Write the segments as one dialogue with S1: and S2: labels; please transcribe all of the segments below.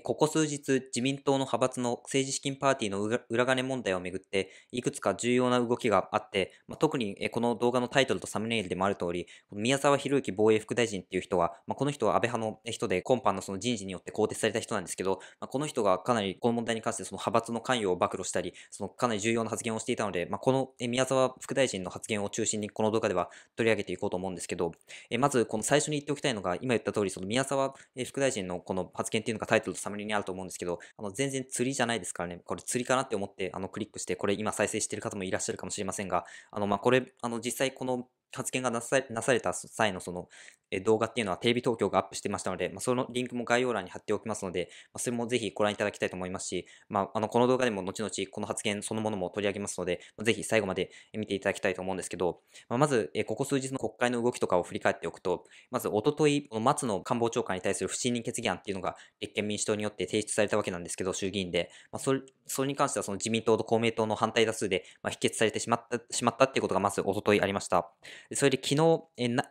S1: ここ数日、自民党の派閥の政治資金パーティーの裏金問題をめぐって、いくつか重要な動きがあって、まあ、特にこの動画のタイトルとサムネイルでもある通り、宮沢博之防衛副大臣っていう人は、まあ、この人は安倍派の人で、今般のその人事によって更迭された人なんですけど、まあ、この人がかなりこの問題に関してその派閥の関与を暴露したり、そのかなり重要な発言をしていたので、まあ、この宮沢副大臣の発言を中心にこの動画では取り上げていこうと思うんですけど、まずこの最初に言っておきたいのが、今言った通り、その宮沢副大臣のこの発言っていうのがタイトルとサムネにあると思うんですけど、あの、全然釣りじゃないですからね、これ釣りかなって思って、あの、クリックして、これ今再生してる方もいらっしゃるかもしれませんが、あの、まあ、これ、あの、実際この発言がなさなされた際のその、え動画っていうのはテレビ東京がアップしてましたので、まあ、そのリンクも概要欄に貼っておきますので、まあ、それもぜひご覧いただきたいと思いますし、まあ、あのこの動画でも後々この発言そのものも取り上げますので、ぜひ最後まで見ていただきたいと思うんですけど、まあ、まず、えここ数日の国会の動きとかを振り返っておくと、まずおととい、松野官房長官に対する不信任決議案っていうのが立憲民主党によって提出されたわけなんですけど、衆議院で、まあ、それそれに関してはその自民党と公明党の反対多数で、まあ、否決されてしまったしまったっていうことがまずおとといありました。それで昨日、えな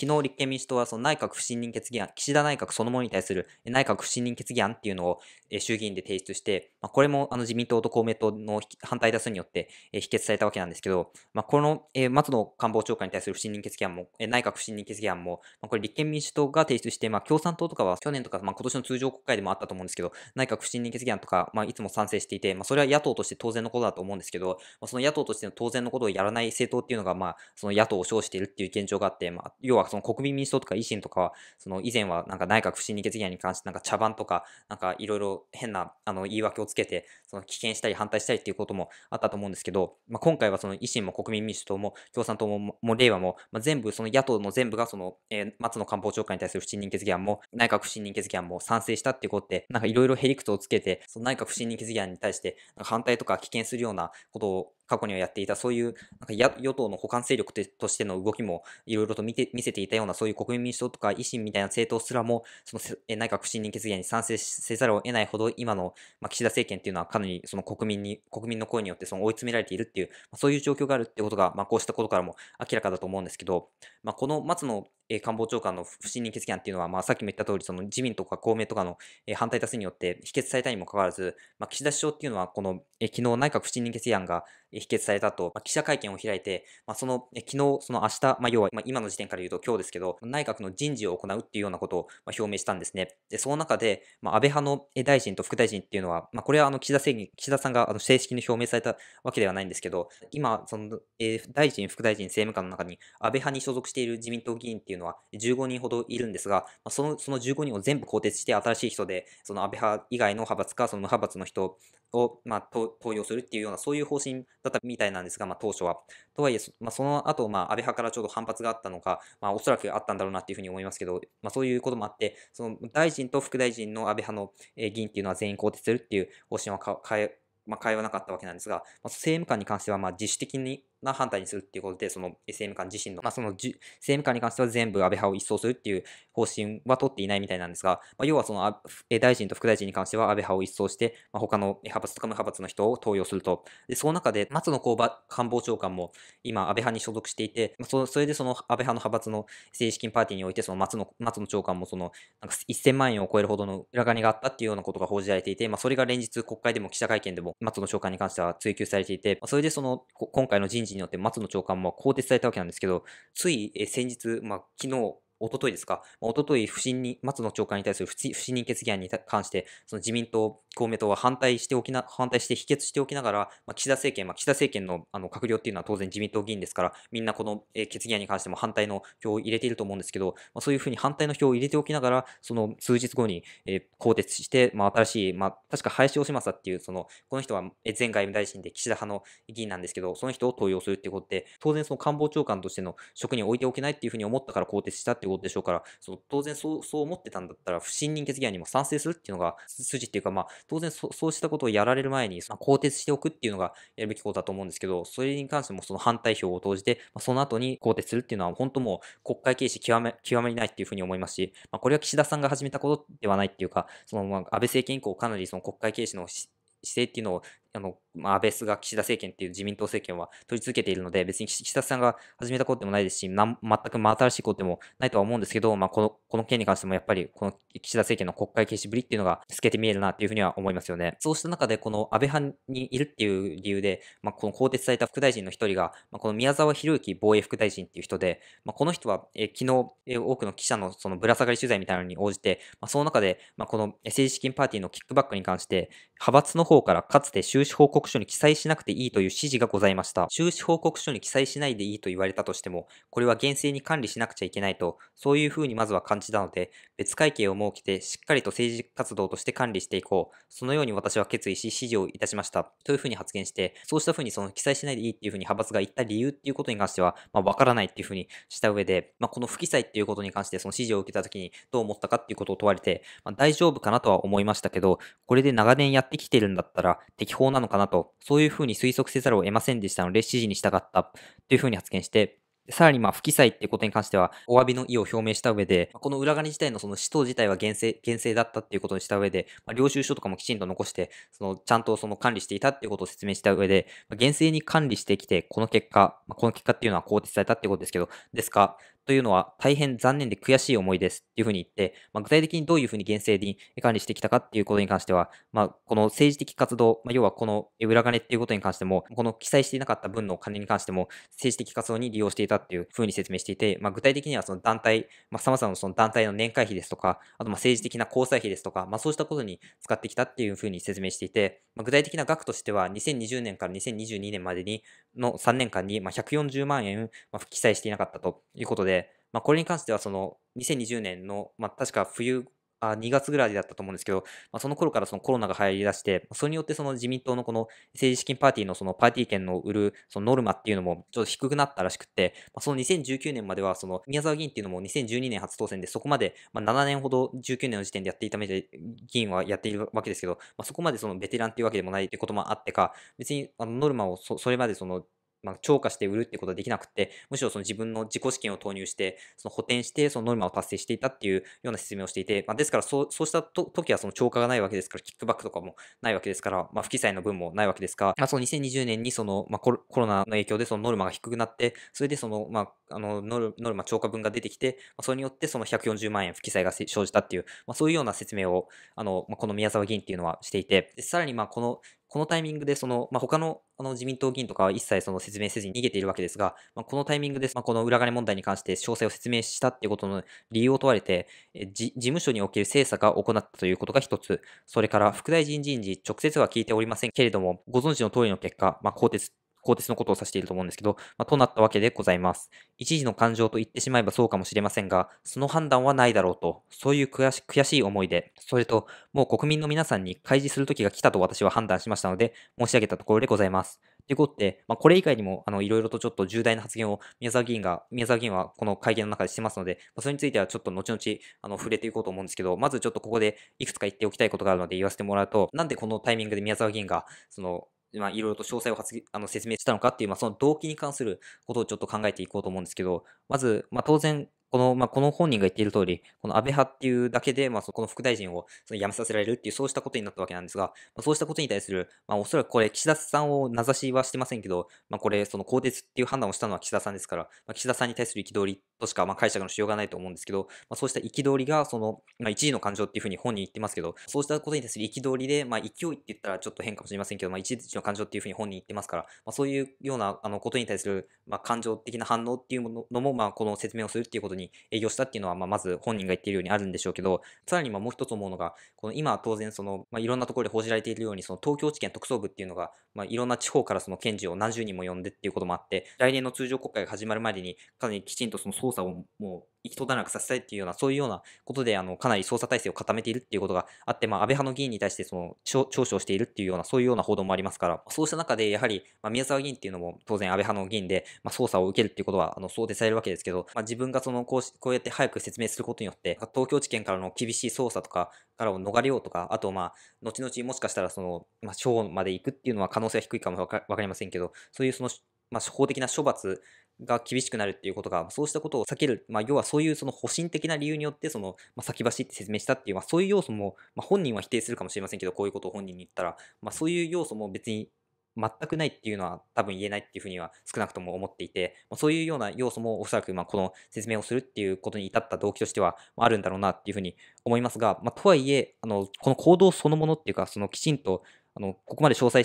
S1: 昨日立憲民主党はその内閣不信任決議案、岸田内閣そのものに対する内閣不信任決議案っていうのを衆議院で提出して、まあ、これもあの自民党と公明党の反対多数によって否決されたわけなんですけど、まあ、この松野官房長官に対する不信任決議案も、内閣不信任決議案も、まあ、これ立憲民主党が提出して、まあ、共産党とかは去年とか、まあ、今年の通常国会でもあったと思うんですけど、内閣不信任決議案とか、まあ、いつも賛成していて、まあ、それは野党として当然のことだと思うんですけど、まあ、その野党としての当然のことをやらない政党っていうのが、まあ、その野党を称しているっていう現状があって、まあ、要はその国民民主党とか維新とかは、その以前はなんか内閣不信任決議案に関してなんか茶番とか、なんかいろいろ変なあの言い訳をつけて、その棄権したり反対したりっていうこともあったと思うんですけど、まあ、今回はその維新も国民民主党も共産党もも令和も、まあ、全部、その野党の全部がその、えー、松野官房長官に対する不信任決議案も、内閣不信任決議案も賛成したっていうことで、なんかいろいろヘリクトをつけて、その内閣不信任決議案に対して反対とか棄権するようなことを過去にはやっていた、そういうなんか与党の補完勢力としての動きもいろいろと見て見せていたような、そういう国民民主党とか維新みたいな政党すらも、その内閣不信任決議案に賛成せざるを得ないほど、今の、まあ、岸田政権っていうのはかなりその国民に国民の声によってその追い詰められているっていう、まあ、そういう状況があるってことが、まあ、こうしたことからも明らかだと思うんですけど、まあ、この松野え官房長官の不信任決議案っていうのは、まあ、さっきも言った通り、その自民とか公明とかの、え反対多数によって否決されたにもかかわらず、まあ、岸田首相っていうのは、この、え昨日内閣不信任決議案が、え否決されたと、まあ、記者会見を開いて、まあ、その、え昨日、その明日、まあ、要は、まあ、今の時点から言うと今日ですけど、内閣の人事を行うっていうようなことを、まあ、表明したんですね。で、その中で、まあ、安倍派の大臣と副大臣っていうのは、まあ、これはあの岸田政岸田さんがあの正式に表明されたわけではないんですけど、今、その、え大臣、副大臣、政務官の中に安倍派に所属している自民党議員っていうのはのは15人ほどいるんですが、まそのその15人を全部更迭して新しい人で、その安倍派以外の派閥か、その無派閥の人を、まあ、登用するっていうような、そういう方針だったみたいなんですが、まあ、当初は。とはいえ、まあ、その後、まあ、安倍派からちょうど反発があったのか、まあ、おそらくあったんだろうなっていうふうに思いますけど、まあ、そういうこともあって、その大臣と副大臣の安倍派の議員っていうのは全員更迭するっていう方針は変え、まあ、変はなかったわけなんですが、まあ、政務官に関してはまあ自主的にな反対にするっていうことで、その政務官自身の、まあ、その政務官に関しては全部安倍派を一掃するっていう方針は取っていないみたいなんですが、まあ、要はその大臣と副大臣に関しては安倍派を一掃して、まあ、他の派閥とか無派閥の人を登用すると。で、その中で松野公官房長官も今安倍派に所属していて、まあ、そそれでその安倍派の派閥の政治資金パーティーにおいて、その松野松野長官もそのなんか1000万円を超えるほどの裏金があったっていうようなことが報じられていて、まあ、それが連日国会でも記者会見でも松野長官に関しては追及されていて、まあ、それでその今回の人事事によって松野長官も更迭されたわけなんですけど、つい先日、まあ、昨日、おとといですか、おととい不信に、松野長官に対する不信任決議案に関して、その自民党、公明党は反対しておきな、反対して否決しておきながら、まあ、岸田政権、まあ、岸田政権のあの閣僚っていうのは当然自民党議員ですから、みんなこの、え決議案に関しても反対の票を入れていると思うんですけど、まあ、そういうふうに反対の票を入れておきながら、その数日後に、えー、更迭して、まあ、新しい、まあ、確か林芳正っていう、その、この人は前外務大臣で岸田派の議員なんですけど、その人を登用するっていうことで、当然その官房長官としての職に置いておけないっていうふうに思ったから更迭したってことことでしょうから、その当然そうそう思ってたんだったら、不信任決議案にも賛成するっていうのが筋っていうか、まあ、当然そそうしたことをやられる前に、まあ、更迭しておくっていうのがやるべきことだと思うんですけど、それに関してもその反対票を投じて、まあ、その後に更迭するっていうのは、本当もう国会軽視極め、極めにないっていうふうに思いますし、まあ、これは岸田さんが始めたことではないっていうか、そのまあ安倍政権以降、かなりその国会軽視の姿勢っていうのをあの、まあ、安倍菅岸田政権っていう自民党政権は取り続けているので、別に岸田さんが始めたことでもないですし、全く真新しいことでもないとは思うんですけど、まあ、この、この件に関してもやっぱり、この岸田政権の国会軽しぶりっていうのが透けて見えるなっていうふうには思いますよね。そうした中で、この安倍派にいるっていう理由で、まあ、この更迭された副大臣の一人が、まあ、この宮沢博之防衛副大臣っていう人で、まあ、この人は、え昨日、え多くの記者のそのぶら下がり取材みたいなのに応じて、まあ、その中で、まあ、この政治資金パーティーのキックバックに関して、派閥の方からかつて収収支報告書に記載しなくていいという指示がございました。収支報告書に記載しないでいいと言われたとしても、これは厳正に管理しなくちゃいけないと、そういうふうにまずは感じたので、別会計を設けて、しっかりと政治活動として管理していこう。そのように私は決意し、指示をいたしました。というふうに発言して、そうしたふうにその記載しないでいいっていうふうに派閥が言った理由っていうことに関しては、まあ、わからないっていうふうにした上で、まあ、この不記載っていうことに関して、その指示を受けた時にどう思ったかっていうことを問われて、まあ、大丈夫かなとは思いましたけど、これで長年やってきてるんだったら、適法ななのかなと、そういうふうに推測せざるを得ませんでしたので、指示に従ったというふうに発言して、さらにまあ不記載ってことに関しては、お詫びの意を表明した上で、この裏金自体のその使途自体は厳正厳正だったっていうことにした上で、まあ、領収書とかもきちんと残して、そのちゃんとその管理していたっていうことを説明した上で、まあ、厳正に管理してきて、この結果、まあ、この結果っていうのは更迭されたってことですけど、ですか、というのは大変残念で悔しい思いですっていうふうに言って、まあ、具体的にどういうふうに厳正に管理してきたかっていうことに関しては、まあ、この政治的活動、まあ、要はこの裏金っていうことに関しても、この記載していなかった分のお金に関しても、政治的活動に利用していたっていうふうに説明していて、まあ、具体的にはその団体、まあ、様々なその団体の年会費ですとか、あとまあ政治的な交際費ですとか、まあ、そうしたことに使ってきたっていうふうに説明していて、まあ、具体的な額としては、2020年から2022年までにの3年間にまあ140万円記載していなかったということで、まあ、これに関してはその2020年の、まあ、確か冬あ2月ぐらいだったと思うんですけど、まあ、その頃からそのコロナが入りだして、それによってその自民党のこの政治資金パーティーのそのパーティー券の売るそのノルマっていうのもちょっと低くなったらしくて、まあ、その2019年まではその宮沢議員っていうのも2012年初当選でそこまでま7年ほど19年の時点でやっていためで議員はやっているわけですけど、まあ、そこまでそのベテランっていうわけでもないってこともあってか、別にあのノルマをそれまでそのまあ、超過して売るってことはできなくて、むしろその自分の自己資金を投入して、その補填して、そのノルマを達成していたっていうような説明をしていて、まあ、ですからそう、そうしたと時はその超過がないわけですから、キックバックとかもないわけですから、まあ、不記載の分もないわけですが、まあ、その2020年にその、まあ、コロナの影響でそのノルマが低くなって、それでその、まあ、あのノルノルマ超過分が出てきて、まあ、それによってその140万円不記載が生じたっていう、まあ、そういうような説明を、あのまあ、この宮沢議員っていうのはしていて、さらにまあこのこのタイミングでその、まあ、他のあの自民党議員とかは一切その説明せずに逃げているわけですが、まあ、このタイミングで、まあ、この裏金問題に関して詳細を説明したっていうことの理由を問われて、事務所における精査が行ったということが一つ、それから副大臣人事、直接は聞いておりませんけれども、ご存知の通りの結果、まあ、更迭鋼鉄のことを指していると思うんですけど、まあ、となったわけでございます。一時の感情と言ってしまえばそうかもしれませんが、その判断はないだろうと、そういう悔し悔しい思いで、それと、もう国民の皆さんに開示する時が来たと私は判断しましたので、申し上げたところでございます。ということで、まあ、これ以外にも、あの、いろいろとちょっと重大な発言を宮沢議員が、宮沢議員はこの会見の中でしてますので、まあ、それについてはちょっと後々、あの、触れていこうと思うんですけど、まずちょっとここでいくつか言っておきたいことがあるので言わせてもらうと、なんでこのタイミングで宮沢議員が、その、まあ、いろいろと詳細をあの説明したのかっていう、まあ、その動機に関することをちょっと考えていこうと思うんですけど、まず、まあ、当然、この、まあ、この本人が言っている通り、この安倍派っていうだけで、まあ、この副大臣をその辞めさせられるっていう、そうしたことになったわけなんですが、まあ、そうしたことに対する、まあ、おそらくこれ、岸田さんを名指しはしてませんけど、まあ、これ、その更迭っていう判断をしたのは岸田さんですから、まあ、岸田さんに対する憤りとしかまあ解釈のしようがないと思うんですけど、まあ、そうした憤りがその、まあ、一時の感情っていうふうに本人言ってますけどそうしたことに対する憤りで、まあ、勢いって言ったらちょっと変かもしれませんけど、まあ、一時の感情っていうふうに本人言ってますから、まあ、そういうようなあのことに対する、まあ感情的な反応っていうものも、まあ、この説明をするっていうことに営業したっていうのは、まあ、まず本人が言っているようにあるんでしょうけどさらにまもう一つ思うのがこの今当然その、まあ、いろんなところで報じられているようにその東京地検特捜部っていうのが、まあ、いろんな地方からその検事を何十人も呼んでっていうこともあって来年の通常国会が始まるまでにかなりきちんとその捜査をもう行き届かなくさせたいっていうような、そういうようなことで、あの、かなり捜査体制を固めているっていうことがあって、まあ、安倍派の議員に対して、その、聴取をしているっていうような、そういうような報道もありますから、そうした中で、やはり、まあ、宮沢議員っていうのも、当然安倍派の議員で、まあ、捜査を受けるっていうことは、あの、想定されるわけですけど、まあ、自分がその、こうし、こうやって早く説明することによって、東京地検からの厳しい捜査とか、からを逃れようとか、あと、まあ、後々もしかしたら、その、まあ、賞まで行くっていうのは可能性は低いかもわかりませんけど、そういうその、まあ、法的な処罰が厳しくなるっていうことが、そうしたことを避ける、まあ、要はそういうその保身的な理由によって、その、まあ、先走って説明したっていう、まあ、そういう要素も、まあ、本人は否定するかもしれませんけど、こういうことを本人に言ったら、まあ、そういう要素も別に全くないっていうのは多分言えないっていうふうには少なくとも思っていて、まあ、そういうような要素もおそらくまこの説明をするっていうことに至った動機としてはあるんだろうなっていうふうに思いますが、まあ、とはいえあのこの行動そのものっていうかそのきちんとあの、ここまで詳細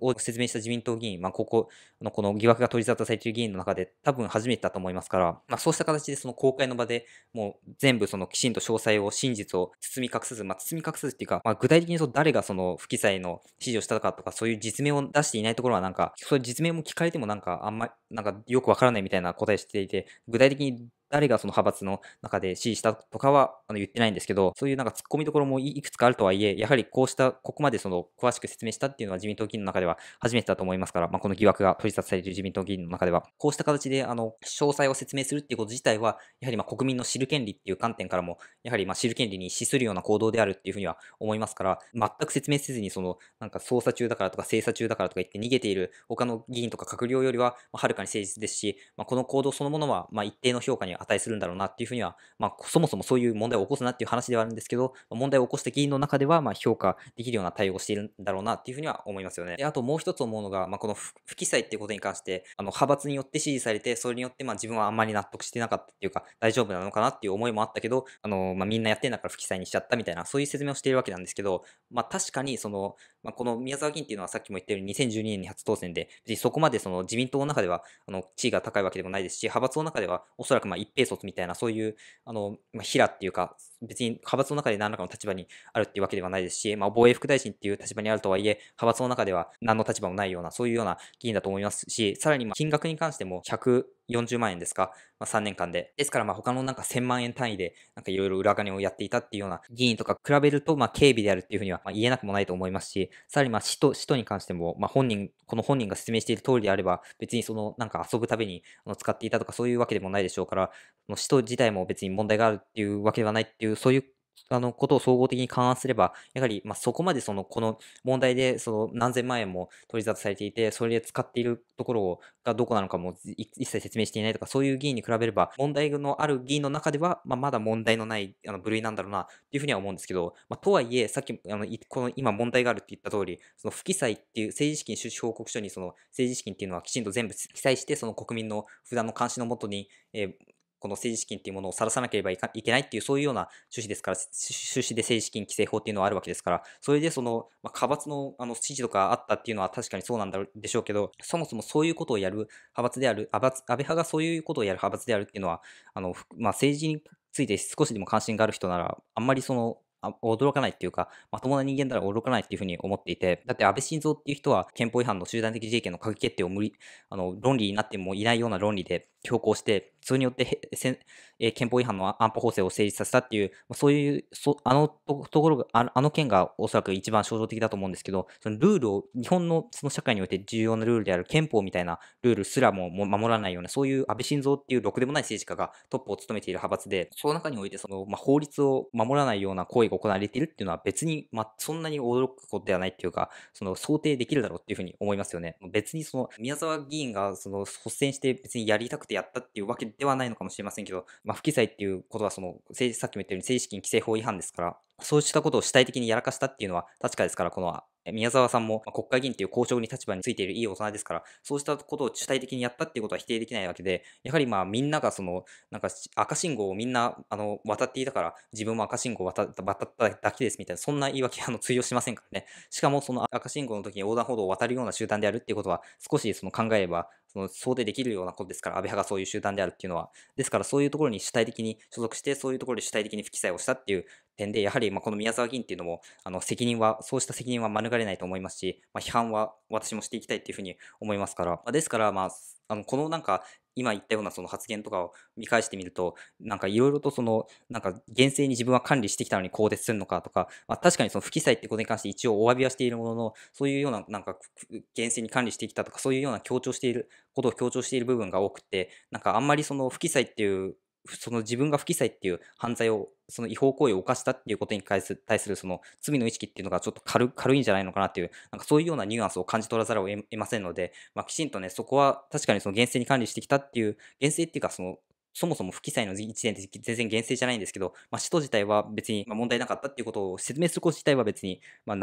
S1: を説明した自民党議員、まあ、ここ、あのこの疑惑が取り沙汰されている議員の中で多分初めてだと思いますから、まあ、そうした形でその公開の場でもう全部そのきちんと詳細を、真実を包み隠さず、まあ、包み隠さずっていうか、まあ、具体的にその誰がその不記載の指示をしたかとか、そういう実名を出していないところはなんか、そういう実名も聞かれてもなんかあんま、なんかよくわからないみたいな答えしていて、具体的に誰がその派閥の中で支持したとかはあの言ってないんですけど、そういうなんか突っ込みどころもいくつかあるとはいえ、やはりこうした、ここまでその詳しく説明したっていうのは自民党議員の中では初めてだと思いますから、まあ、この疑惑が取り沙汰されている自民党議員の中では、こうした形であの詳細を説明するっていうこと自体は、やはりま国民の知る権利っていう観点からも、やはりま知る権利に資するような行動であるっていうふうには思いますから、全く説明せずに、そのなんか捜査中だからとか、精査中だからとか言って逃げている他の議員とか閣僚よりは、はるかに誠実ですし、まあ、この行動そのものはま一定の評価に値値するんだろうなっていうふうには、まあ、そもそもそういう問題を起こすなっていう話ではあるんですけど、問題を起こした議員の中では、まあ、評価できるような対応をしているんだろうなっていうふうには思いますよね。で、あともう一つ思うのが、まあ、この不記載っていうことに関して、あの、派閥によって支持されて、それによって、まあ、自分はあんまり納得してなかったっていうか、大丈夫なのかなっていう思いもあったけど、あの、まあ、みんなやってんだから不記載にしちゃったみたいな、そういう説明をしているわけなんですけど、まあ、確かに、その、まあ、この宮沢議員っていうのはさっきも言ったように2012年に初当選で、別にそこまでその自民党の中ではあの地位が高いわけでもないですし、派閥の中ではおそらくまあ一平卒みたいな、そういうあの、まあ、平っていうか、別に派閥の中で何らかの立場にあるっていうわけではないですし、まあ、防衛副大臣っていう立場にあるとはいえ、派閥の中では何の立場もないような、そういうような議員だと思いますし、さらにま金額に関しても140万円ですか、まあ、3年間で。ですから、まあ、他のなんか1000万円単位で、なんかいろいろ裏金をやっていたっていうような議員とか比べると、まあ、警備であるっていうふうにはま言えなくもないと思いますし、さらに、まあ、使徒、使徒に関しても、まあ、本人、この本人が説明している通りであれば、別にその、なんか遊ぶために使っていたとかそういうわけでもないでしょうから、その使徒自体も別に問題があるっていうわけではないっていうそういうあのことを総合的に勘案すれば、やはりまそこまでそのこの問題でその何千万円も取り沙汰されていて、それで使っているところがどこなのかも一切説明していないとか、そういう議員に比べれば、問題のある議員の中では、ままだ問題のないあの部類なんだろうなっていうふうには思うんですけど、まとはいえ、さっきあのこの今問題があるって言った通り、その不記載っていう政治資金収支報告書にその政治資金っていうのはきちんと全部記載して、その国民の普段の監視のもとに、えーこの政治資金っていうものを晒さなければいけないっていう、そういうような趣旨ですから、趣旨で政治資金規正法っていうのはあるわけですから、それでその、まあ、派閥のあの指示とかあったっていうのは確かにそうなんだでしょうけど、そもそもそういうことをやる派閥である、安倍派がそういうことをやる派閥であるっていうのは、あのまあ、政治について少しでも関心がある人なら、あんまりその驚かないっていうか、まともな人間なら驚かないっていうふうに思っていて、だって安倍晋三っていう人は憲法違反の集団的自衛権の閣議決定を無理、あの、論理になってもいないような論理で強行して、それによってえ憲法違反の安保法制を成立させたっていう、そういうそあのところがあ、あの件がおそらく一番象徴的だと思うんですけど、そのルールを、日本のその社会において重要なルールである憲法みたいなルールすらも守らないような、そういう安倍晋三っていうろくでもない政治家がトップを務めている派閥で、その中においてその、まあ、法律を守らないような行為が行われているっていうのは別に、まあ、そんなに驚くことではないっていうか、その想定できるだろうっていうふうに思いますよね。別にその宮沢議員がその率先して別にやりたくてやったっていうわけではないのかもしれませんけど、まあ、不記載っていうことはその、さっきも言ったように政治資金規正法違反ですから、そうしたことを主体的にやらかしたっていうのは確かですから、この宮沢さんも国会議員という公職に立場についているいい大人ですから、そうしたことを主体的にやったっていうことは否定できないわけで、やはりまあみんながその、なんか赤信号をみんなあの渡っていたから、自分も赤信号を渡っただけですみたいな、そんな言い訳あの通用しませんからね。しかもその赤信号の時に横断歩道を渡るような集団であるっていうことは、少しその考えれば、その想定できるようなことですから、安倍派がそういう集団であるっていうのは。ですからそういうところに主体的に所属して、そういうところで主体的に不記載をしたっていう、点で、やはりまこの宮沢議員っていうのも、あの責任は、そうした責任は免れないと思いますし、まあ、批判は私もしていきたいっていうふうに思いますから、まあ、ですから、まあ、あのこのなんか、今言ったようなその発言とかを見返してみると、なんかいろいろとその、なんか厳正に自分は管理してきたのに更迭するのかとか、まあ、確かにその不記載ってことに関して一応お詫びはしているものの、そういうようななんか厳正に管理してきたとか、そういうような強調している、ことを強調している部分が多くて、なんかあんまりその不記載っていうその自分が不記載っていう犯罪をその違法行為を犯したっていうことに対するその罪の意識っていうのがちょっと軽軽いんじゃないのかなっていう、なんかそういうようなニュアンスを感じ取らざるを得ませんので、まあ、きちんとね、そこは確かにその厳正に管理してきたっていう、厳正っていうかその、そもそも不記載の時点で全然厳正じゃないんですけど、まあ、使途自体は別に問題なかったっていうことを説明すること自体は別に、まあ、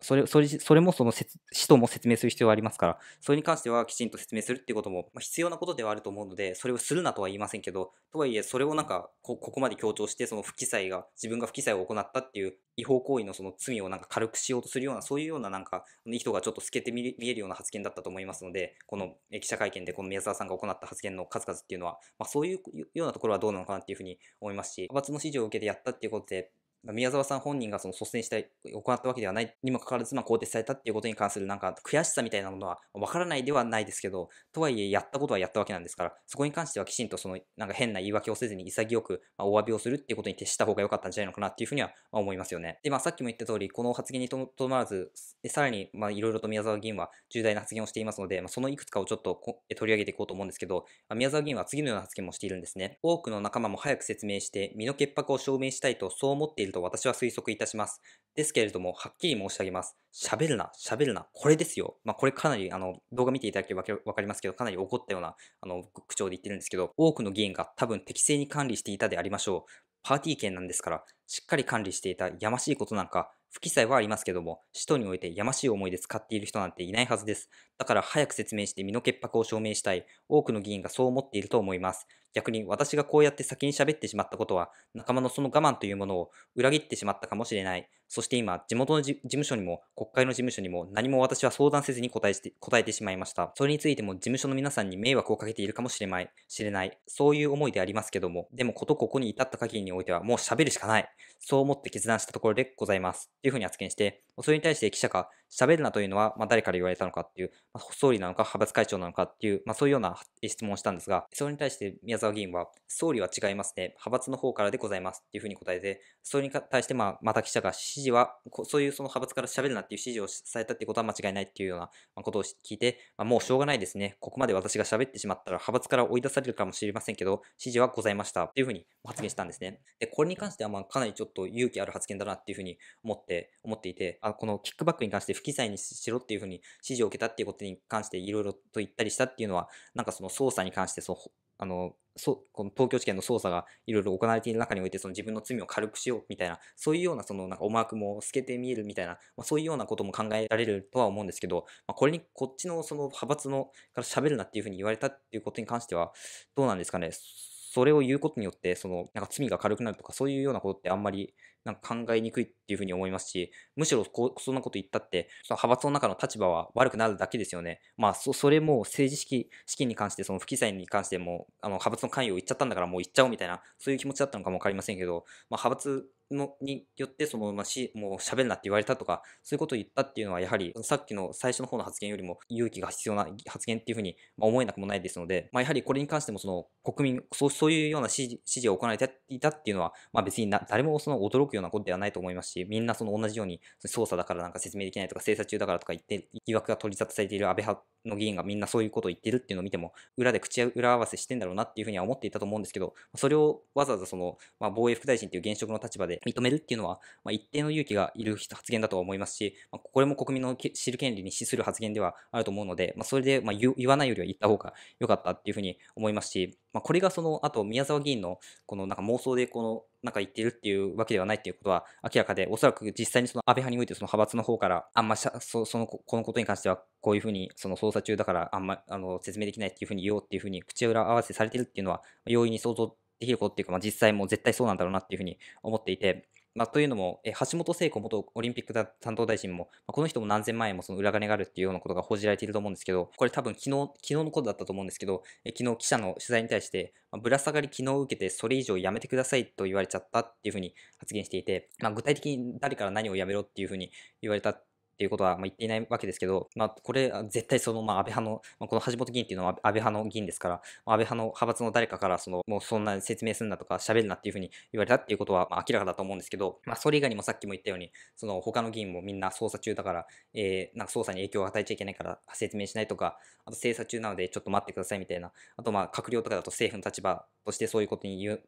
S1: それそれそれもその使途も説明する必要がありますから、それに関してはきちんと説明するっていうことも必要なことではあると思うので、それをするなとは言いませんけど、とはいえ、それをなんかこ、ここまで強調して、その不記載が、自分が不記載を行ったっていう違法行為のその罪をなんか軽くしようとするような、そういうようななんか、人がちょっと透けて見えるような発言だったと思いますので、この記者会見でこの宮沢さんが行った発言の数々っていうのは、まあ、そういうようなところはどうなのかなっていうふうに思いますし、派閥の指示を受けてやったっていうことで、宮沢さん本人がその率先して行ったわけではないにもかかわらず、まあ、更迭されたっていうことに関するなんか悔しさみたいなものは分からないではないですけど、とはいえやったことはやったわけなんですから、そこに関してはきちんとそのなんか変な言い訳をせずに潔くお詫びをするっていうことに徹した方が良かったんじゃないのかなっていうふうには思いますよね。で、まあさっきも言った通り、この発言にとどまらず、さらにまあいろいろと宮沢議員は重大な発言をしていますので、まあ、そのいくつかをちょっと取り上げていこうと思うんですけど、まあ、宮沢議員は次のような発言もしているんですね。多くの仲間も早く説明して身の潔白を証明したいとそう思っていると私は推測いたします。ですけれども、はっきり申し上げます。喋るな、喋るな、これですよ。まあ、これかなり、あの、動画見ていただければわかりますけど、かなり怒ったような、あの、口調で言ってるんですけど、多くの議員が多分適正に管理していたでありましょう。パーティー券なんですから、しっかり管理していたやましいことなんか、不記載はありますけども、使徒においてやましい思いで使っている人なんていないはずです。だから早く説明して身の潔白を証明したい、多くの議員がそう思っていると思います。逆に私がこうやって先に喋ってしまったことは、仲間のその我慢というものを裏切ってしまったかもしれない。そして今、地元の事務所にも、国会の事務所にも、何も私は相談せずに答えして答えてしまいました。それについても、事務所の皆さんに迷惑をかけているかもしれない、知れない。そういう思いでありますけども、でもことここに至った限りにおいては、もう喋るしかない。そう思って決断したところでございます。というふうに発言して、それに対して記者が、喋るなというのは、まあ、誰から言われたのかっていう、まあ、総理なのか、派閥会長なのかっていう、まあ、そういうような質問をしたんですが、それに対して宮沢沢議員は、総理は違いますね、派閥の方からでございますっていうふうに答えて、それに対して、ままた記者が指示は、そういうその派閥から喋るなっていう指示をされたっていうことは間違いないっていうようなことを聞いて、まあ、もうしょうがないですね、ここまで私が喋ってしまったら、派閥から追い出されるかもしれませんけど、指示はございましたっていうふうに発言したんですね。で、これに関しては、かなりちょっと勇気ある発言だなっていうふうに思って、思っていて、あこのキックバックに関して不記載にしろっていうふうに指示を受けたっていうことに関して、いろいろと言ったりしたっていうのは、なんかその捜査に関してそのあのそこの東京地検の捜査がいろいろ行われている中においてその自分の罪を軽くしようみたいなそういうようなそのなんか思惑も透けて見えるみたいな、まあ、そういうようなことも考えられるとは思うんですけど、まあ、これにこっちのその派閥のから喋るなっていうふうに言われたっていうことに関してはどうなんですかねそれを言うことによってそのなんか罪が軽くなるとかそういうようなことってあんまりなんか考えにくいっていうふうに思いますし、むしろこそんなこと言ったって、その派閥の中の立場は悪くなるだけですよね。まあ、そそれも政治資金資金に関して、その不記載に関しても、あの派閥の関与を言っちゃったんだからもう言っちゃおうみたいな、そういう気持ちだったのかも分かりませんけど、まあ、派閥のによってその、まあ、しもう喋るなって言われたとかそういうことを言ったっていうのはやはりさっきの最初の方の発言よりも勇気が必要な発言っていうふうに、まあ、思えなくもないですので、まあ、やはりこれに関してもその国民そうそういうような指示を行われていたっていうのは、まあ、別にな誰もその驚くくようなことではないと思いますし、みんなその同じように捜査だからなんか説明できないとか、精査中だからとか言って、疑惑が取り沙汰されている安倍派の議員がみんなそういうことを言ってるっていうのを見ても、裏で口裏合わせしてんだろうなっていうふうには思っていたと思うんですけど、それをわざわざその、まあ、防衛副大臣という現職の立場で認めるっていうのは、まあ、一定の勇気がいる発言だとは思いますし、まあ、これも国民の知る権利に資する発言ではあると思うので、まあ、それでまあ言わないよりは言った方が良かったっていうふうに思いますし、まあ、これがその、あと宮沢議員のこのなんか妄想でこの、なんか言ってるっていうわけではないっていうことは明らかで、おそらく実際にその安倍派においてその派閥の方から、あんましゃそそのこのことに関してはこういうふうにその捜査中だからあんまあの説明できないっていうふうに言おうっていうふうに口裏合わせされてるっていうのは容易に想像できることっていうか、まあ、実際も絶対そうなんだろうなっていうふうに思っていて、まあ、というのも、え橋本聖子元オリンピック担当大臣も、まあ、この人も何千万円もその裏金があるっていうようなことが報じられていると思うんですけど、これ多分昨日、昨日のことだったと思うんですけど、え昨日記者の取材に対して、まあ、ぶら下がり昨日受けてそれ以上やめてくださいと言われちゃったっていうふうに発言していて、まあ、具体的に誰から何をやめろっていうふうに言われたっていうことはま言っていないわけですけど、まあ、これ、絶対その、まあ、安倍派の、まあ、この橋本議員っていうのは安倍派の議員ですから、ま安倍派の派閥の誰かから、その、もうそんな説明すんなとか、喋るなっていうふうに言われたっていうことは、ま明らかだと思うんですけど、まあ、それ以外にもさっきも言ったように、その、他の議員もみんな捜査中だから、えー、なんか捜査に影響を与えちゃいけないから説明しないとか、あと、精査中なのでちょっと待ってくださいみたいな、あと、まあ、閣僚とかだと政府の立場としてそういうことに言う、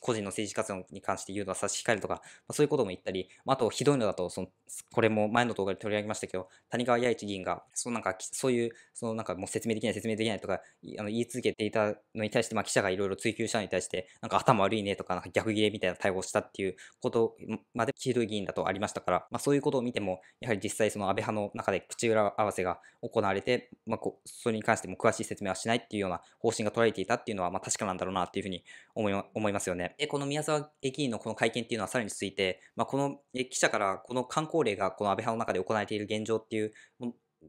S1: 個人の政治活動に関して言うのは差し控えるとか、まあ、そういうことも言ったり、まあ、と、ひどいのだと、その、これも前の動画で取り上げましたけど、谷川弥一議員が、そのなんか、そういう、そのなんかもう説明できない、説明できないとか、あの言い続けていたのに対して、まあ、記者がいろいろ追及したのに対して、なんか頭悪いねとか、なんか逆切れみたいな対応したっていうことまで、黄色い議員だとありましたから、まあ、そういうことを見ても、やはり実際、その安倍派の中で口裏合わせが行われて、まあこ、それに関しても詳しい説明はしないっていうような方針が取られていたっていうのは、まあ、確かなんだろうなっていうふうに思い思いますよね。で、この宮沢議員のこの会見っていうのはさらについて、まあ、この記者からこの観光例がこの安倍派の中で行行われている現状っていう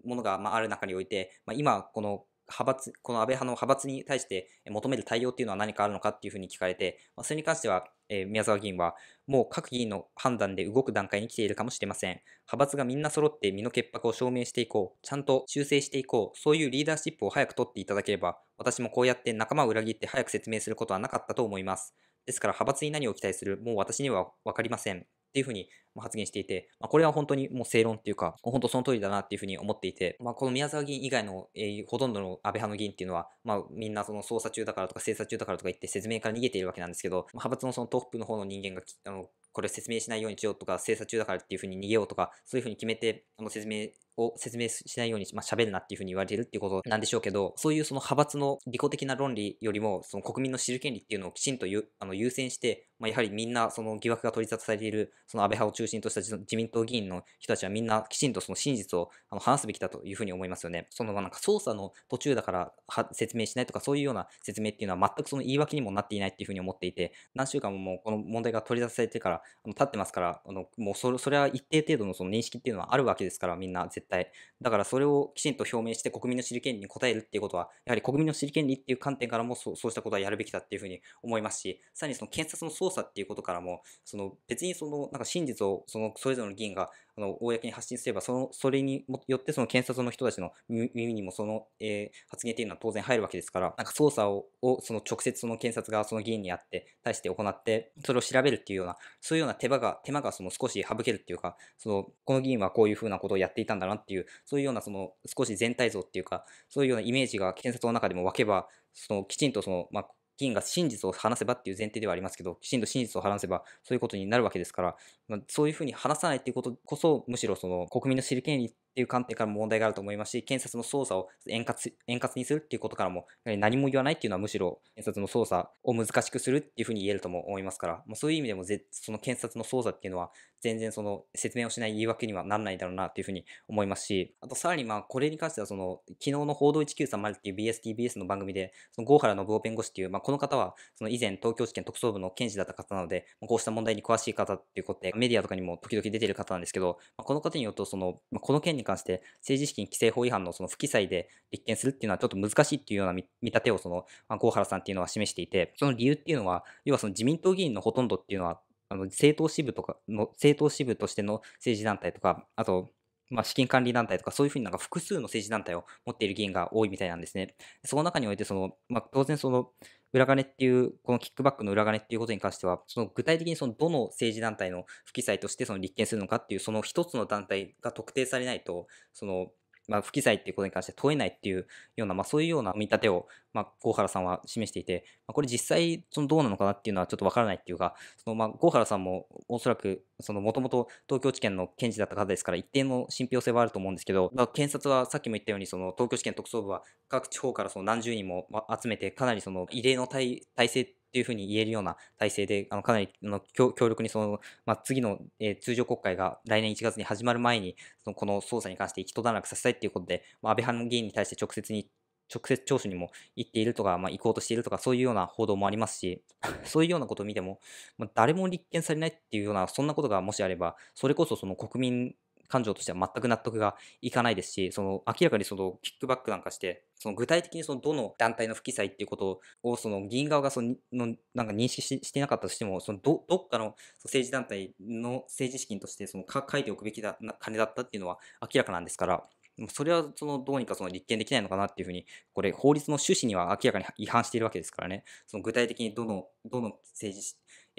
S1: ものが、まあ、る中において、ま今、この派閥、この安倍派の派閥に対して求める対応っていうのは何かあるのかっていうふうに聞かれて、まそれに関しては、え宮沢議員は、もう各議員の判断で動く段階に来ているかもしれません。派閥がみんな揃って身の潔白を証明していこう、ちゃんと修正していこう、そういうリーダーシップを早く取っていただければ、私もこうやって仲間を裏切って早く説明することはなかったと思います。ですから派閥に何を期待する、もう私には分かりません。っていうふうに発言していて、まあ、これは本当にもう正論っていうか、本当その通りだなっていうふうに思っていて、まあ、この宮沢議員以外の、えー、ほとんどの安倍派の議員っていうのは、まあ、みんなその捜査中だからとか精査中だからとか言って説明から逃げているわけなんですけど、まあ、派閥のそのトップの方の人間があのこれ説明しないようにしようとか、精査中だからっていうふうに逃げようとか、そういうふうに決めて、あの説明を説明しないように、まあ、喋るなっていうふうに言われてるっていうことなんでしょうけど、そういうその派閥の利己的な論理よりも、その国民の知る権利っていうのをきちんとあの優先して、まあ、やはりみんなその疑惑が取り沙汰されている、その安倍派を中心とした自民党議員の人たちはみんなきちんとその真実をあの話すべきだというふうに思いますよね。そのなんか捜査の途中だから説明しないとか、そういうような説明っていうのは全くその言い訳にもなっていないっていうふうに思っていて、何週間ももうこの問題が取り沙汰されてから、あの経ってますから、あのもうそれは一定程度のその認識っていうのはあるわけですから、みんな絶絶対。だからそれをきちんと表明して国民の知る権利に応えるっていうことは、やはり国民の知る権利っていう観点からもそうそうしたことはやるべきだっていうふうに思いますし、さらにその検察の捜査っていうことからも、その別にそのなんか真実をそのそれぞれの議員がの公に発信すればそのそれによってその検察の人たちの耳にもその、えー、発言というのは当然入るわけですからなんか捜査をその直接その検察がその議員にあって対して行ってそれを調べるっていうようなそういうような手間が手間がその少し省けるっていうかそのこの議員はこういうふうなことをやっていたんだなっていうそういうようなその少し全体像っていうかそういうようなイメージが検察の中でも湧けばそのきちんとその、まあ、議員が真実を話せばっていう前提ではありますけど、きちんと真実を話せばそういうことになるわけですから、まあ、そういうふうに話さないっていうことこそ、むしろその国民の知る権利っていう観点からも問題があると思いますし、検察の捜査を円滑円滑にするっていうことからも、何も言わないっていうのはむしろ検察の捜査を難しくするっていうふうに言えるとも思いますから、まあ、そういう意味でもぜその検察の捜査っていうのは、全然その説明をしない言い訳にはならないだろうなというふうに思いますし、あとさらにまあこれに関してはその昨日の報道1930っていう BSTBS の番組で、その郷原信夫弁護士っていう、まあ、この方はその以前東京地検特捜部の検事だった方なので、こうした問題に詳しい方っていうことで、メディアとかにも時々出てる方なんですけど、まあ、この方によるとその、まあ、この件に関して政治資金規正法違反のその不記載で立件するっていうのはちょっと難しいっていうような見立てをその、ま郷原さんっていうのは示していて、その理由っていうのは、要はその自民党議員のほとんどっていうのはあの政党支部とかの、政党支部としての政治団体とか、あと、まあ、資金管理団体とか、そういうふうになんか複数の政治団体を持っている議員が多いみたいなんですね。その中においてその、まあ、当然その裏金っていう、このキックバックの裏金っていうことに関しては、その具体的にそのどの政治団体の不記載としてその立件するのかっていう、その一つの団体が特定されないと、そのまあ、不記載っていうことに関して問えないっていうような、まあ、そういうような見立てを、まあ、郷原さんは示していて、まあ、これ実際そのどうなのかなっていうのはちょっとわからないっていうか、そのまあ郷原さんもおそらくもともと東京地検の検事だった方ですから、一定の信憑性はあると思うんですけど、まあ、検察はさっきも言ったように、その東京地検特捜部は各地方からその何十人も集めて、かなりその異例の体体制っていうふうに言えるような体制で、あのかなりの強力にその、まあ、次の、えー、通常国会が来年1月に始まる前に、そのこの捜査に関してき届落させたいということで、まあ、安倍派の議員に対して直接に直接聴取にも行っているとか、まあ、行こうとしているとか、そういうような報道もありますし、そういうようなことを見ても、まあ、誰も立件されないっていうような、そんなことがもしあれば、それこそその国民感情としては全く納得がいかないですし、その明らかにそのキックバックなんかして、その具体的にそのどの団体の不記載っていうことをその議員側がそののなんか認識ししてなかったとしても、そのどどっかの政治団体の政治資金としてそのか書いておくべきだな金だったっていうのは明らかなんですから。それはそのどうにかその立件できないのかなっていうふうに、これ、法律の趣旨には明らかに違反しているわけですからね、その具体的にどのどの政治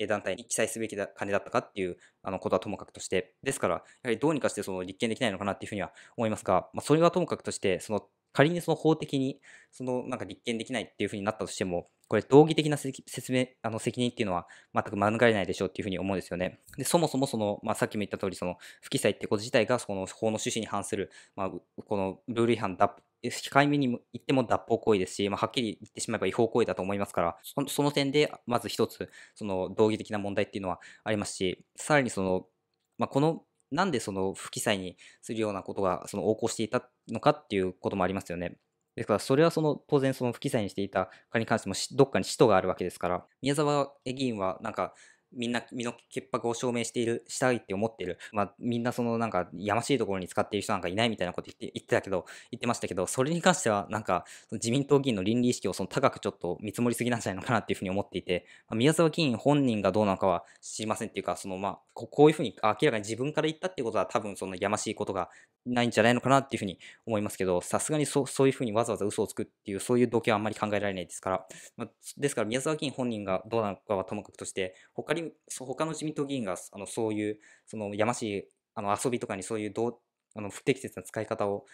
S1: 団体に記載すべきだ金だったかっていうあのことはともかくとして、ですから、やはりどうにかしてその立件できないのかなっていうふうには思いますが、まあ、それはともかくとして、その仮にその法的にそのなんか立件できないっていうふうになったとしても、これ道義的な説明、あの責任っていうのは全く免れないでしょうっていうふうに思うんですよね。で、そもそもその、まあ、さっきも言った通り、その不記載ってこと自体がその法の趣旨に反する、まあ、このルール違反だ、控えめに言っても脱法行為ですし、まあ、はっきり言ってしまえば違法行為だと思いますから、その点でまず一つ、その道義的な問題っていうのはありますし、さらにその、まあ、このなんでその不記載にするようなことがその横行していたのかっていうこともありますよね。ですから、それはその、当然その不記載にしていたかに関しても、どっかに使途があるわけですから、宮沢議員は、なんか、みんな身の潔白を証明している、したいって思ってる。まあ、みんなそのなんか、やましいところに使っている人なんかいないみたいなこと言って言ってたけど、言ってましたけど、それに関してはなんか、自民党議員の倫理意識をその高くちょっと見積もりすぎなんじゃないのかなっていうふうに思っていて、まあ、宮沢議員本人がどうなのかは知りませんっていうか、そのまあ、ここういうふうに明らかに自分から言ったっていうことは多分そのやましいことがないんじゃないのかなっていうふうに思いますけど、さすがにそそういうふうにわざわざ嘘をつくっていう、そういう動機はあんまり考えられないですから、まあ、ですから宮沢議員本人がどうなのかはともかくとして、他にに他の自民党議員があのそういうそのやましいあの遊びとかにそういうどうあの不適切な使い方を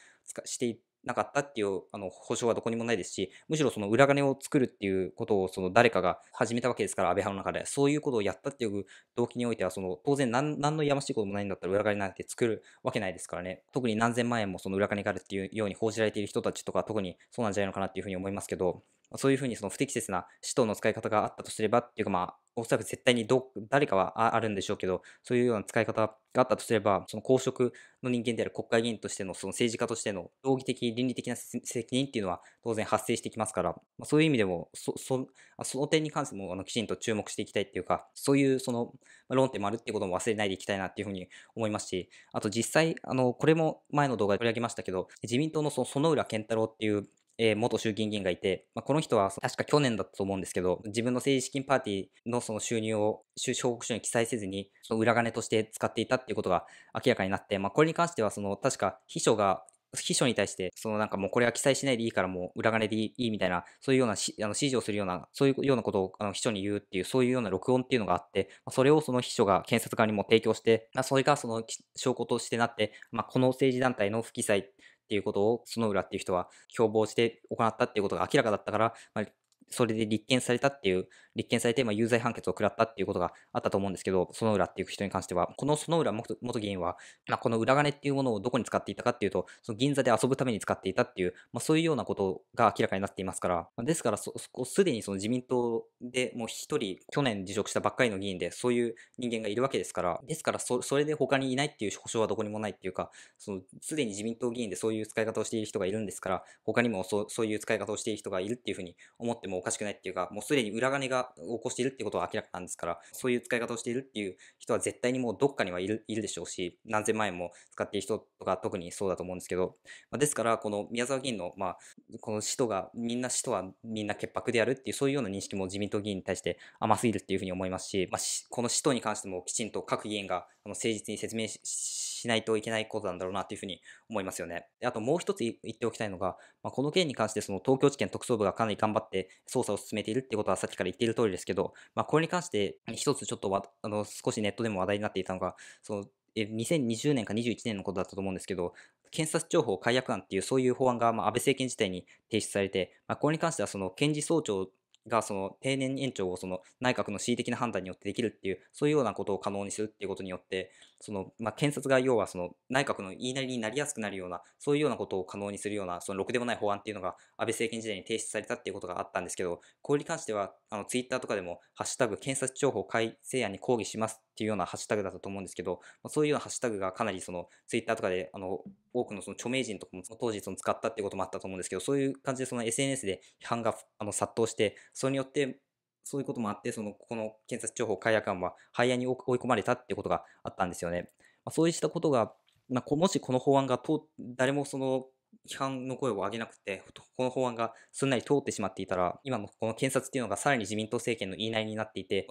S1: していて。なかったっていうあの保証はどこにもないですし、むしろその裏金を作るっていうことをその誰かが始めたわけですから、安倍派の中で、そういうことをやったっていう動機においては、その当然何、何のやましいこともないんだったら裏金なんて作るわけないですからね、特に何千万円もその裏金があるっていうように報じられている人たちとか、特にそうなんじゃないのかなっていうふうに思いますけど、そういうふうにその不適切な使途の使い方があったとすればっていうか、まあ、おそらく絶対にど誰かはあ、あるんでしょうけど、そういうような使い方があったとすれば、その公職の人間である国会議員としての、その政治家としての道義的倫理的な責任っていうのは当然発生してきますから、まあ、そういう意味でも、そ、そ、その点に関してもあのきちんと注目していきたいっていうか、そういうその論点もあるっていうことも忘れないでいきたいなっていうふうに思いますし、あと実際、あの、これも前の動画で取り上げましたけど、自民党のその園浦健太郎っていうえ元衆議院議員がいて、まあ、この人は確か去年だったと思うんですけど、自分の政治資金パーティーのその収入を収支報告書に記載せずに、その裏金として使っていたっていうことが明らかになって、まあ、これに関してはその確か秘書が秘書に対して、そのなんかもうこれは記載しないでいいからもう裏金でいいみたいな、そういうようなあの指示をするような、そういうようなことをあの秘書に言うっていう、そういうような録音っていうのがあって、まあ、それをその秘書が検察側にも提供して、まあ、それがその証拠としてなって、まあ、この政治団体の不記載っていうことをの浦っていう人は共謀して行ったっていうことが明らかだったから、まあ、それで立件されたっていう、立件されて、まあ、有罪判決を食らったっていうことがあったと思うんですけど、薗浦っていう人に関しては、この薗浦元議員は、まあ、この裏金っていうものをどこに使っていたかっていうと、その銀座で遊ぶために使っていたっていう、まあ、そういうようなことが明らかになっていますから、まですからそ、そこすでにその自民党でもう一人、去年辞職したばっかりの議員で、そういう人間がいるわけですから、ですからそ、それで他にいないっていう保証はどこにもないっていうか、そのすでに自民党議員でそういう使い方をしている人がいるんですから、他にもそそういう使い方をしている人がいるっていうふうに思ってもおかしくないっていうか、もうすでに裏金が起こしているってことは明らかなんですから、そういう使い方をしているっていう人は絶対にもうどっかにはいるいるでしょうし、何千万円も使っている人とか特にそうだと思うんですけど、まあ、ですから、この宮沢議員の、まあ、この使途が、みんな使途はみんな潔白であるっていう、そういうような認識も自民党議員に対して甘すぎるっていうふうに思いますし、まあ、この使途に関してもきちんと各議員があの誠実に説明しないといけないことなんだろうなというふうに思いますよね。あともう一つ言っておきたいのが、まあ、この件に関してその東京地検特捜部がかなり頑張って捜査を進めているってことはさっきから言っている通りですけど、まあ、これに関して一つちょっとあの少しネットでも話題になっていたのが、その2020年か21年のことだったと思うんですけど、検察庁法改悪案っていうそういう法案が、ま安倍政権自体に提出されて、まあ、これに関してはその検事総長がその定年延長をその内閣の恣意的な判断によってできるっていうそういうようなことを可能にするっていうことによってその、まあ、検察が要はその内閣の言いなりになりやすくなるような、そういうようなことを可能にするような、そのろくでもない法案っていうのが安倍政権時代に提出されたっていうことがあったんですけど、これに関しては、あの、ツイッターとかでも、ハッシュタグ検察庁法改正案に抗議しますっていうようなハッシュタグだったと思うんですけど、まあ、そういうようなハッシュタグがかなりそのツイッターとかで、あの、多くのその著名人とかも当時その使ったってこともあったと思うんですけど、そういう感じでその SNS で批判があの殺到して、それによってそういうこともあって、その、この検察庁法改悪案は廃案に追い込まれたってことがあったんですよね。まあ、そうしたことが、まあ、もしこの法案が通、誰もその、批判の声を上げなくて、この法案がすんなり通ってしまっていたら、今のこの検察っていうのがさらに自民党政権の言いなりになっていて、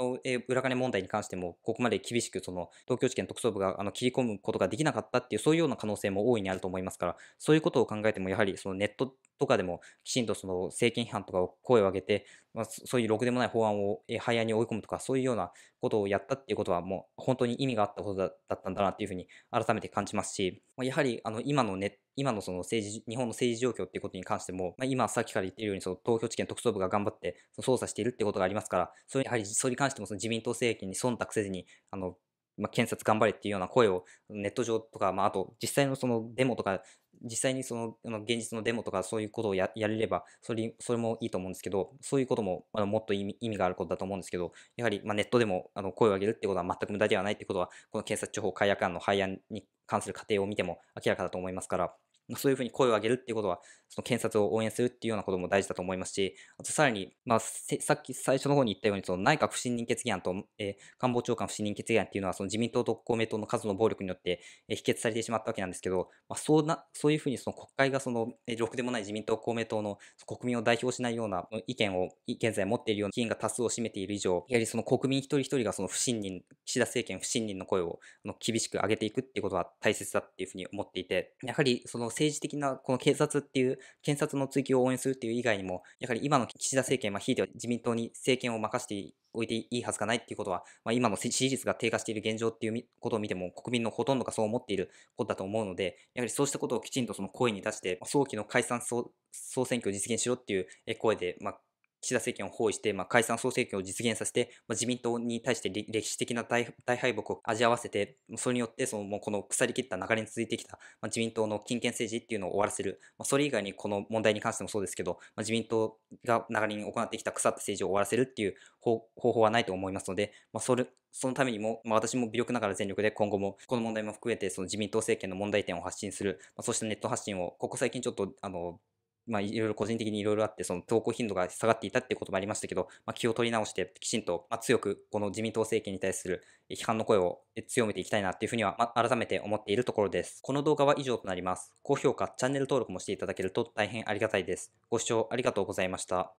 S1: 裏金問題に関しても、ここまで厳しくその東京地検特捜部があの切り込むことができなかったっていう、そういうような可能性も大いにあると思いますから、そういうことを考えても、やはりそのネットとかでもきちんとその政権批判とかを声を上げて、まあ、そういうろくでもない法案を廃案に追い込むとか、そういうようなことをやったっていうことは、もう本当に意味があったことだったんだなっていうふうに改めて感じますし、まあ、やはりあの今のね、今のその政治、日本の政治状況っていうことに関しても、まあ、今さっきから言っているように、その東京地検特捜部が頑張って捜査しているってことがありますから、それやはりそれに関してもその自民党政権に忖度せずに、あの、まあ、検察頑張れっていうような声をネット上とか、まあ、あと実際のそのデモとか、実際にその現実のデモとかそういうことをややれればそれ、それもいいと思うんですけど、そういうこともあのもっと意味意味があることだと思うんですけど、やはりまあネットでもあの声を上げるってことは全く無駄ではないってことは、この検察庁法改悪案の廃案に関する過程を見ても明らかだと思いますから。まそういうふうに声を上げるっていうことは、その検察を応援するっていうようなことも大事だと思いますし、あとさらに、まあ、さっき最初の方に言ったように、その内閣不信任決議案と、えー、官房長官不信任決議案っていうのは、その自民党と公明党の数の暴力によって、えー、否決されてしまったわけなんですけど、まあ、そうなそういうふうにその国会がその、えー、ろくでもない自民党、公明党の国民を代表しないような意見を現在持っているような議員が多数を占めている以上、やはりその国民一人一人がその不信任、岸田政権不信任の声をあの厳しく上げていくっていうことは大切だっていうふうに思っていて、やはりその政治的なこの警察っていう検察の追及を応援するっていう以外にも、やはり今の岸田政権、はひいては自民党に政権を任せておいていいはずがないっていうことは、まあ、今の支持率が低下している現状っていうことを見ても、国民のほとんどがそう思っていることだと思うので、やはりそうしたことをきちんとその声に出して、早期の解散総選挙を実現しろっていう声で、まあ、岸田政権を包囲して、まあ、解散総選挙を実現させて、まあ、自民党に対して歴史的な大敗北を味合わせて、それによってそのもうこの腐りきった流れに続いてきた、まあ、自民党の金権政治っていうのを終わらせる、まあ、それ以外にこの問題に関してもそうですけど、まあ、自民党が流れに行ってきた腐った政治を終わらせるっていう方法はないと思いますので、まあ、それそのためにも、まあ、私も微力ながら全力で今後もこの問題も含めてその自民党政権の問題点を発信する、まあ、そうしたネット発信をここ最近ちょっとあのまあ、いろいろ個人的にいろいろあって、その投稿頻度が下がっていたっていうこともありましたけど、まあ、気を取り直して、きちんと、まあ、強く、この自民党政権に対する批判の声を強めていきたいなっていうふうには、まあ、改めて思っているところです。この動画は以上となります。高評価、チャンネル登録もしていただけると大変ありがたいです。ご視聴ありがとうございました。